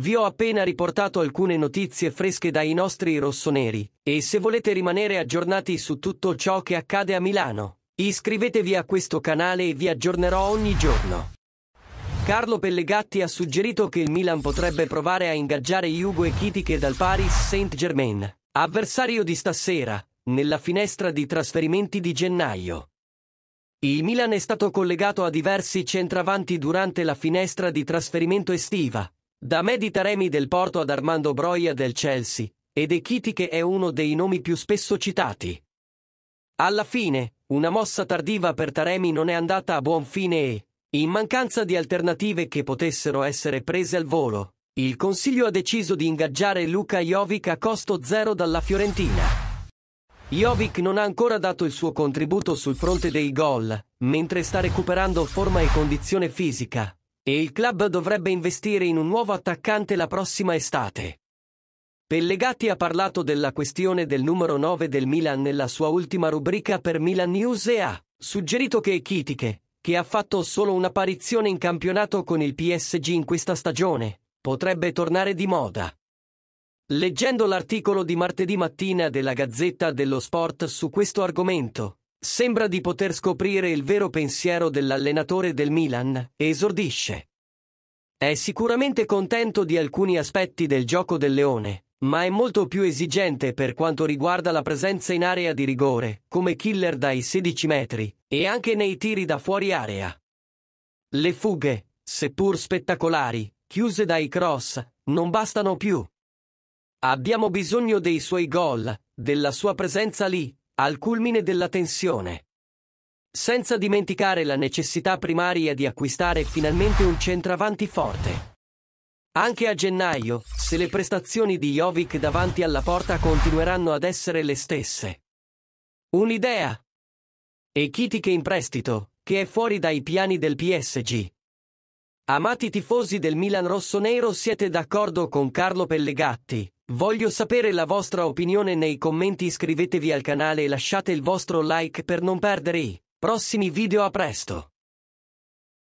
Vi ho appena riportato alcune notizie fresche dai nostri rossoneri, e se volete rimanere aggiornati su tutto ciò che accade a Milano, iscrivetevi a questo canale e vi aggiornerò ogni giorno. Carlo Pellegatti ha suggerito che il Milan potrebbe provare a ingaggiare Jugo e Kitike dal Paris Saint-Germain, avversario di stasera, nella finestra di trasferimenti di gennaio. Il Milan è stato collegato a diversi centravanti durante la finestra di trasferimento estiva, da Medi Taremi del Porto ad Armando Broia del Chelsea, ed Echiti che è uno dei nomi più spesso citati. Alla fine, una mossa tardiva per Taremi non è andata a buon fine e, in mancanza di alternative che potessero essere prese al volo, il Consiglio ha deciso di ingaggiare Luca Jovic a costo zero dalla Fiorentina. Jovic non ha ancora dato il suo contributo sul fronte dei gol, mentre sta recuperando forma e condizione fisica, e il club dovrebbe investire in un nuovo attaccante la prossima estate. Pellegatti ha parlato della questione del numero 9 del Milan nella sua ultima rubrica per Milan News e ha suggerito che Kitike, che ha fatto solo un'apparizione in campionato con il PSG in questa stagione, potrebbe tornare di moda. Leggendo l'articolo di martedì mattina della Gazzetta dello Sport su questo argomento, Sembra di poter scoprire il vero pensiero dell'allenatore del Milan esordisce. È sicuramente contento di alcuni aspetti del gioco del Leone, ma è molto più esigente per quanto riguarda la presenza in area di rigore, come killer dai 16 metri, e anche nei tiri da fuori area. Le fughe, seppur spettacolari, chiuse dai cross, non bastano più. Abbiamo bisogno dei suoi gol, della sua presenza lì, al culmine della tensione. Senza dimenticare la necessità primaria di acquistare finalmente un centravanti forte. Anche a gennaio, se le prestazioni di Jovic davanti alla porta continueranno ad essere le stesse. Un'idea. E Kitik in prestito, che è fuori dai piani del PSG. Amati tifosi del Milan rossonero siete d'accordo con Carlo Pellegatti, Voglio sapere la vostra opinione nei commenti iscrivetevi al canale e lasciate il vostro like per non perdere i prossimi video a presto.